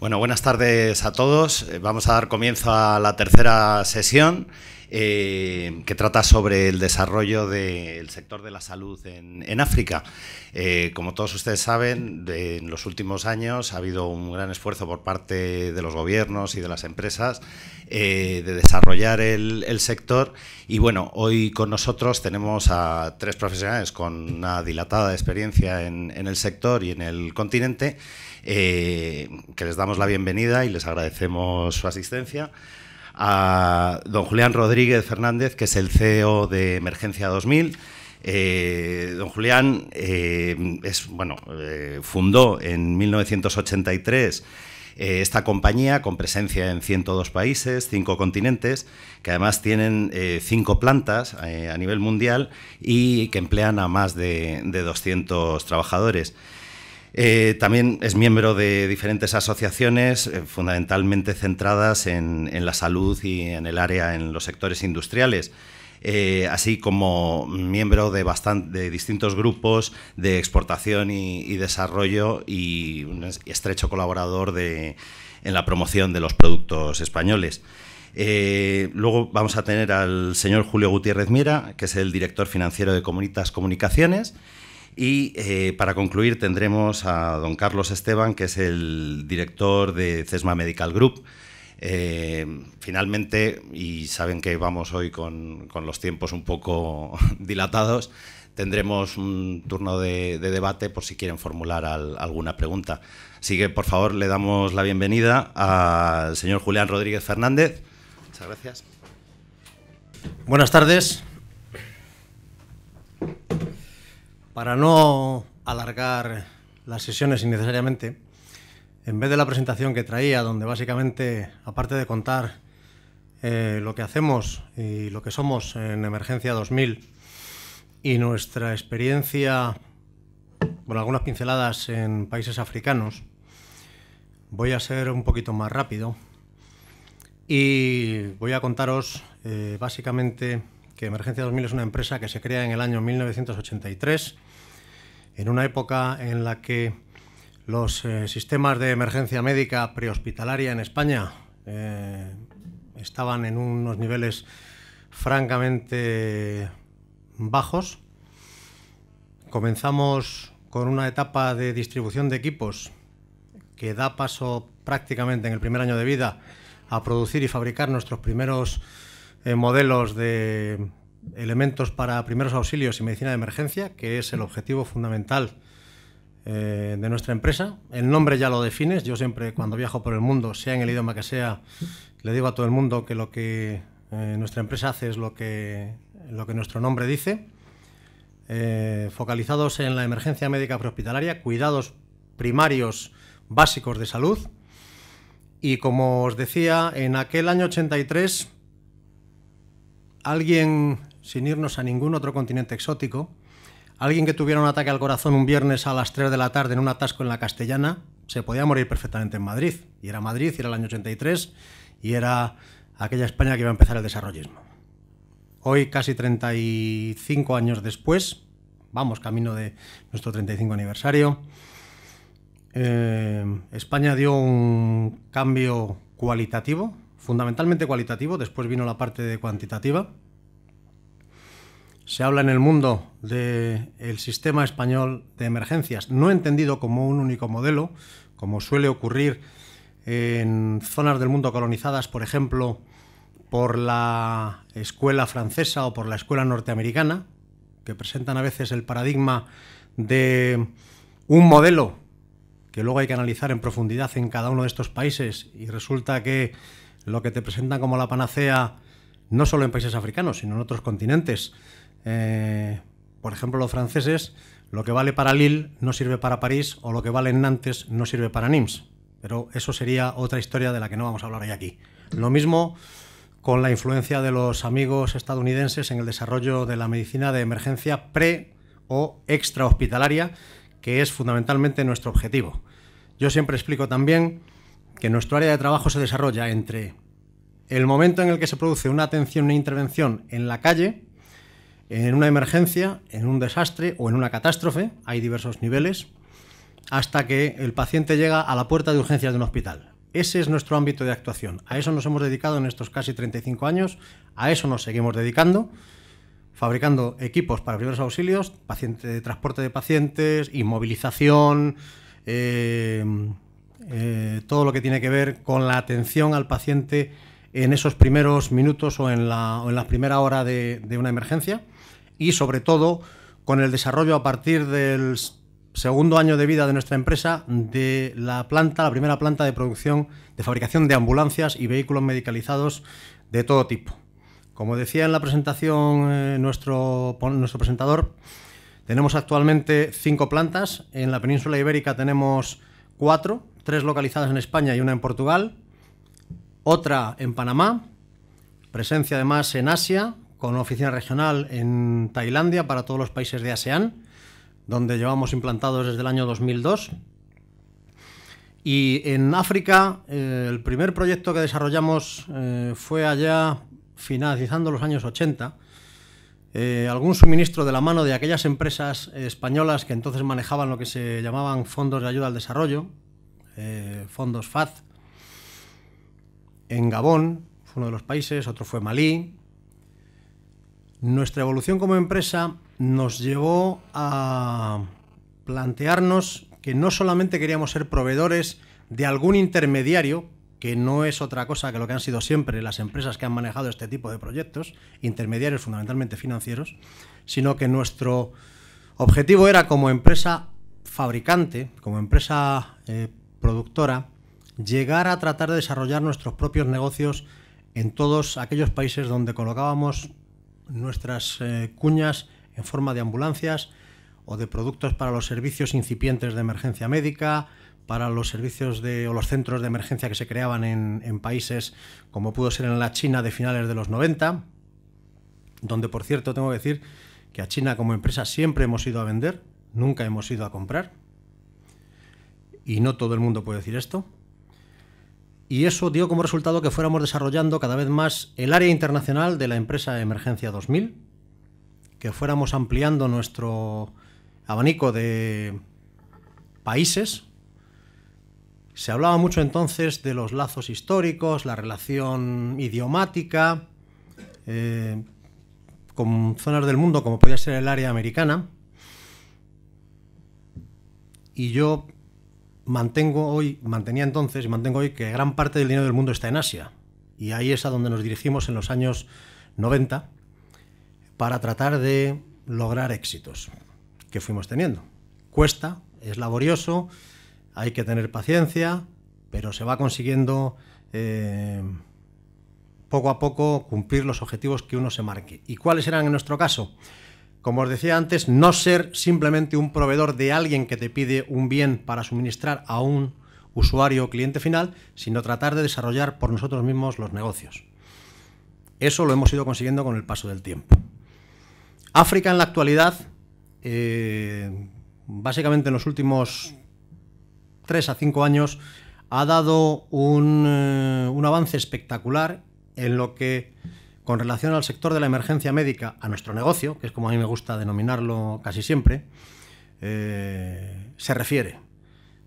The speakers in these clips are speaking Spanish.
Bueno, buenas tardes a todos. Eh, vamos a dar comienzo a la tercera sesión. Eh, que trata sobre el desarrollo del sector de la salud en, África. Eh, como todos ustedes saben, en los últimos años ha habido un gran esfuerzo por parte de los gobiernos y de las empresas eh, de desarrollar el, sector y bueno, hoy con nosotros tenemos a tres profesionales con una dilatada experiencia en el sector y en el continente, que les damos la bienvenida y les agradecemos su asistencia a don Julián Rodríguez Fernández, que es el CEO de Emergencia 2000. Eh, don Julián eh, es, eh, fundó en 1983 esta compañía con presencia en 102 países, 5 continentes, que además tienen 5 plantas a nivel mundial y que emplean a más de 200 trabajadores. Eh, también es miembro de diferentes asociaciones, eh, fundamentalmente centradas en, la salud y en el área, en los sectores industriales. Eh, así como miembro de, distintos grupos de exportación y, desarrollo y un estrecho colaborador en la promoción de los productos españoles. luego vamos a tener al señor Julio Gutiérrez Miera, que es el director financiero de Comunitas Comunicaciones. Y eh, para concluir tendremos a don Carlos Esteban, que es el director de CESMA Medical Group. Eh, finalmente, y saben que vamos hoy con, los tiempos un poco dilatados, tendremos un turno de, debate por si quieren formular alguna pregunta. Así que, por favor, le damos la bienvenida al señor Julián Rodríguez Fernández. Muchas gracias. Buenas tardes. Para no alargar las sesiones innecesariamente, en vez de la presentación que traía, donde básicamente, aparte de contar eh, lo que hacemos y lo que somos en Emergencia 2000 y nuestra experiencia, bueno, algunas pinceladas en países africanos, voy a ser un poquito más rápido y voy a contaros eh, básicamente que Emergencia 2000 es una empresa que se crea en el año 1983, en una época en la que los eh, sistemas de emergencia médica prehospitalaria en España eh, estaban en unos niveles francamente bajos. Comenzamos con una etapa de distribución de equipos que da paso prácticamente en el primer año de vida a producir y fabricar nuestros primeros eh, modelos de elementos para primeros auxilios y medicina de emergencia, que es el objetivo fundamental eh, de nuestra empresa. El nombre ya lo defines. Yo siempre cuando viajo por el mundo, sea en el idioma que sea, le digo a todo el mundo que lo que eh, nuestra empresa hace es lo que, nuestro nombre dice. focalizados en la emergencia médica prehospitalaria, cuidados primarios básicos de salud. Y como os decía, en aquel año 83 alguien, sin irnos a ningún otro continente exótico, alguien que tuviera un ataque al corazón un viernes a las 3 de la tarde en un atasco en la castellana, se podía morir perfectamente en Madrid. Y era Madrid, era el año 83, y era aquella España que iba a empezar el desarrollismo. Hoy, casi 35 años después, vamos camino de nuestro 35 aniversario, eh, España dio un cambio cualitativo fundamentalmente cualitativo, después vino la parte de cuantitativa. Se habla en el mundo del sistema español de emergencias, no entendido como un único modelo, como suele ocurrir en zonas del mundo colonizadas, por ejemplo, por la escuela francesa o por la escuela norteamericana, que presentan a veces el paradigma de un modelo que luego hay que analizar en profundidad en cada uno de estos países y resulta que lo que te presentan como la panacea, no solo en países africanos, sino en otros continentes. Eh, por ejemplo, los franceses, lo que vale para Lille no sirve para París o lo que vale en Nantes no sirve para Nîmes. Pero eso sería otra historia de la que no vamos a hablar hoy aquí. Lo mismo con la influencia de los amigos estadounidenses en el desarrollo de la medicina de emergencia pre o extra hospitalaria... que es fundamentalmente nuestro objetivo. Yo siempre explico también que nuestro área de trabajo se desarrolla entre el momento en el que se produce una atención e intervención en la calle, en una emergencia, en un desastre o en una catástrofe, hay diversos niveles, hasta que el paciente llega a la puerta de urgencias de un hospital. Ese es nuestro ámbito de actuación. A eso nos hemos dedicado en estos casi 35 años, a eso nos seguimos dedicando, fabricando equipos para primeros auxilios, paciente, transporte de pacientes, inmovilización, eh, todo lo que tiene que ver con la atención al paciente en esos primeros minutos o en la, primera hora de, una emergencia y sobre todo con el desarrollo a partir del segundo año de vida de nuestra empresa de la planta, la primera planta de producción, de fabricación de ambulancias y vehículos medicalizados de todo tipo. Como decía en la presentación eh, nuestro, nuestro presentador, tenemos actualmente cinco plantas, en la península ibérica tenemos cuatro, tres localizadas en España y una en Portugal, otra en Panamá, presencia además en Asia, con oficina regional en Tailandia para todos los países de ASEAN, donde llevamos implantados desde el año 2002. Y en África, eh, el primer proyecto que desarrollamos eh, fue allá finalizando los años 80. Eh, algún suministro de la mano de aquellas empresas españolas que entonces manejaban lo que se llamaban fondos de ayuda al desarrollo, eh, fondos FAD en Gabón, fue uno de los países, otro fue Malí. Nuestra evolución como empresa nos llevó a plantearnos que no solamente queríamos ser proveedores de algún intermediario, que no es otra cosa que lo que han sido siempre las empresas que han manejado este tipo de proyectos, intermediarios fundamentalmente financieros, sino que nuestro objetivo era como empresa fabricante, como empresa eh, productora, llegar a tratar de desarrollar nuestros propios negocios en todos aquellos países donde colocábamos nuestras eh, cuñas en forma de ambulancias o de productos para los servicios incipientes de emergencia médica, para los servicios de, o los centros de emergencia que se creaban en países como pudo ser en la China de finales de los 90, donde por cierto tengo que decir que a China como empresa siempre hemos ido a vender, nunca hemos ido a comprar y no todo el mundo puede decir esto. Y eso dio como resultado que fuéramos desarrollando cada vez más el área internacional de la empresa Emergencia 2000, que fuéramos ampliando nuestro abanico de países. Se hablaba mucho entonces de los lazos históricos, la relación idiomática eh, con zonas del mundo como podía ser el área americana. Y yo mantengo hoy, mantenía entonces y mantengo hoy que gran parte del dinero del mundo está en Asia. Y ahí es a donde nos dirigimos en los años 90 para tratar de lograr éxitos que fuimos teniendo. Cuesta, es laborioso, hay que tener paciencia, pero se va consiguiendo eh, poco a poco cumplir los objetivos que uno se marque. ¿Y cuáles eran en nuestro caso? Como os decía antes, no ser simplemente un proveedor de alguien que te pide un bien para suministrar a un usuario o cliente final, sino tratar de desarrollar por nosotros mismos los negocios. Eso lo hemos ido consiguiendo con el paso del tiempo. África en la actualidad, eh, básicamente en los últimos 3 a 5 años, ha dado un, eh, un avance espectacular en lo que con relación al sector de la emergencia médica, a nuestro negocio, que es como a mí me gusta denominarlo casi siempre, eh, se refiere.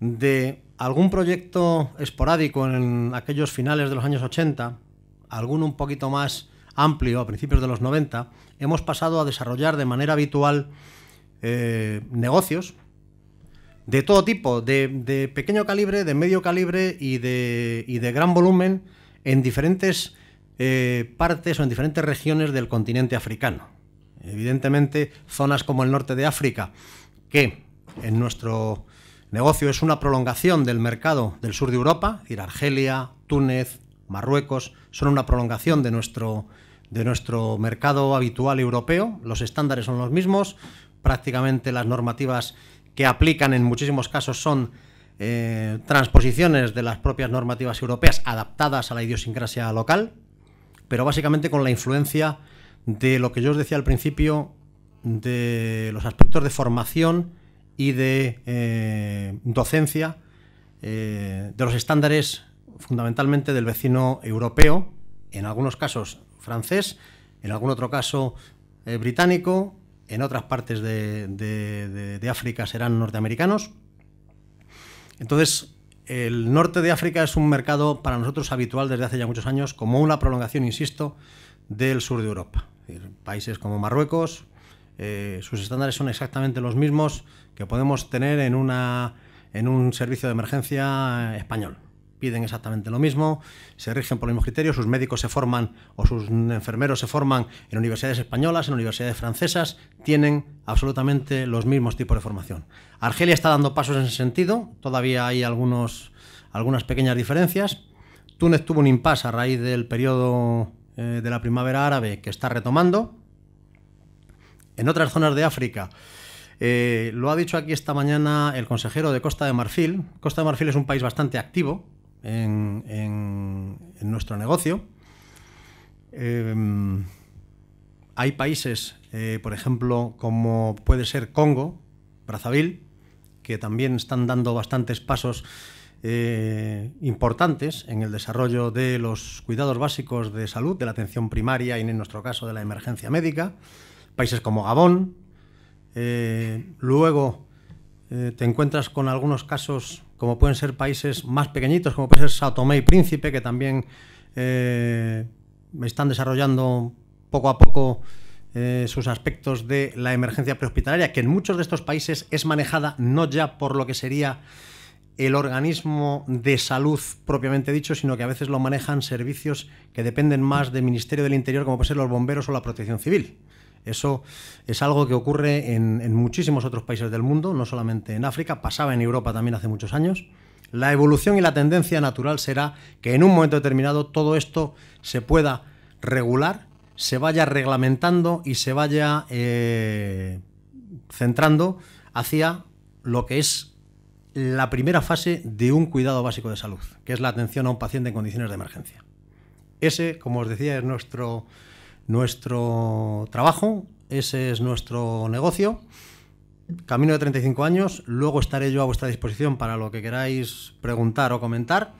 De algún proyecto esporádico en aquellos finales de los años 80, algún un poquito más amplio a principios de los 90, hemos pasado a desarrollar de manera habitual eh, negocios de todo tipo, de, pequeño calibre, de medio calibre y de, y de gran volumen en diferentes eh, partes o en diferentes regiones del continente africano. Evidentemente, zonas como el norte de África, que en nuestro negocio es una prolongación del mercado del sur de Europa, ir Argelia, Túnez, Marruecos, son una prolongación de nuestro, de nuestro mercado habitual europeo. Los estándares son los mismos, prácticamente las normativas que aplican en muchísimos casos son eh, transposiciones de las propias normativas europeas adaptadas a la idiosincrasia local pero básicamente con la influencia de lo que yo os decía al principio, de los aspectos de formación y de eh, docencia, eh, de los estándares fundamentalmente del vecino europeo, en algunos casos francés, en algún otro caso eh, británico, en otras partes de, de África serán norteamericanos. Entonces, el norte de África es un mercado para nosotros habitual desde hace ya muchos años, como una prolongación, insisto, del sur de Europa. Países como Marruecos, eh, sus estándares son exactamente los mismos que podemos tener en, una, en un servicio de emergencia español piden exactamente lo mismo, se rigen por los mismos criterios, sus médicos se forman o sus enfermeros se forman en universidades españolas, en universidades francesas, tienen absolutamente los mismos tipos de formación. Argelia está dando pasos en ese sentido, todavía hay algunos, algunas pequeñas diferencias. Túnez tuvo un impasse a raíz del periodo eh, de la primavera árabe que está retomando. En otras zonas de África, eh, lo ha dicho aquí esta mañana el consejero de Costa de Marfil. Costa de Marfil es un país bastante activo en, nuestro negocio. Em, hay países, eh, por ejemplo, como puede ser Congo, Brazzaville, que también están dando bastantes pasos eh, importantes en el desarrollo de los cuidados básicos de salud, de la atención primaria y en nuestro caso de la emergencia médica. Países como Gabón. Eh, luego te encuentras con algunos casos como pueden ser países más pequeñitos, como puede ser Sao Tomé y Príncipe, que también eh, están desarrollando poco a poco eh, sus aspectos de la emergencia prehospitalaria, que en muchos de estos países es manejada no ya por lo que sería el organismo de salud propiamente dicho, sino que a veces lo manejan servicios que dependen más del Ministerio del Interior, como puede ser los bomberos o la protección civil. Eso es algo que ocurre en, muchísimos otros países del mundo, no solamente en África, pasaba en Europa también hace muchos años. La evolución y la tendencia natural será que en un momento determinado todo esto se pueda regular, se vaya reglamentando y se vaya eh, centrando hacia lo que es la primera fase de un cuidado básico de salud, que es la atención a un paciente en condiciones de emergencia. Ese, como os decía, es nuestro nuestro trabajo, ese es nuestro negocio. Camino de 35 años, luego estaré yo a vuestra disposición para lo que queráis preguntar o comentar.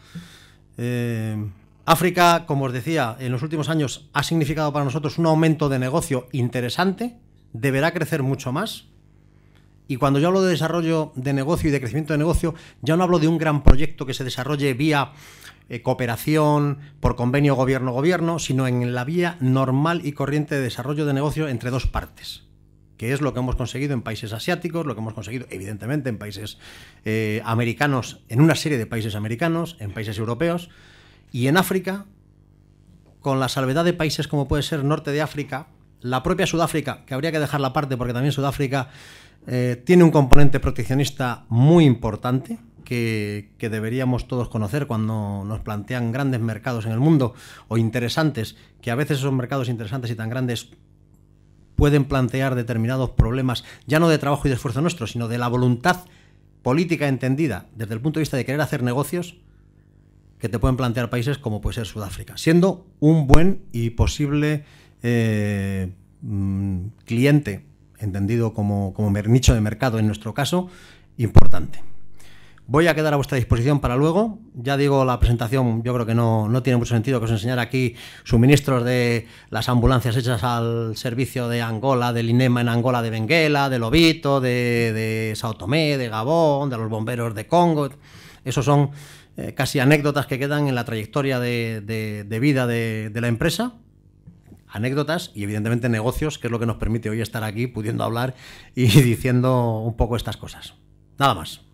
Eh, África, como os decía, en los últimos años ha significado para nosotros un aumento de negocio interesante, deberá crecer mucho más. Y cuando yo hablo de desarrollo de negocio y de crecimiento de negocio, ya no hablo de un gran proyecto que se desarrolle vía eh, cooperación por convenio gobierno-gobierno, sino en la vía normal y corriente de desarrollo de negocio entre dos partes que es lo que hemos conseguido en países asiáticos, lo que hemos conseguido evidentemente en países eh, americanos, en una serie de países americanos, en países europeos, y en África, con la salvedad de países como puede ser Norte de África, la propia Sudáfrica, que habría que dejarla aparte porque también Sudáfrica eh, tiene un componente proteccionista muy importante, que, deberíamos todos conocer cuando nos plantean grandes mercados en el mundo o interesantes, que a veces esos mercados interesantes y tan grandes pueden plantear determinados problemas, ya no de trabajo y de esfuerzo nuestro, sino de la voluntad política entendida desde el punto de vista de querer hacer negocios, que te pueden plantear países como puede ser Sudáfrica, siendo un buen y posible eh, mm, cliente, entendido como, como nicho de mercado en nuestro caso, importante. Voy a quedar a vuestra disposición para luego. Ya digo, la presentación yo creo que no, tiene mucho sentido que os enseñar aquí suministros de las ambulancias hechas al servicio de Angola, del INEMA en Angola de Benguela, de Lobito, de, de Sao Tomé, de Gabón, de los bomberos de Congo. Esos son eh, casi anécdotas que quedan en la trayectoria de, vida de la empresa, anécdotas y evidentemente negocios, que es lo que nos permite hoy estar aquí pudiendo hablar y diciendo un poco estas cosas. Nada más.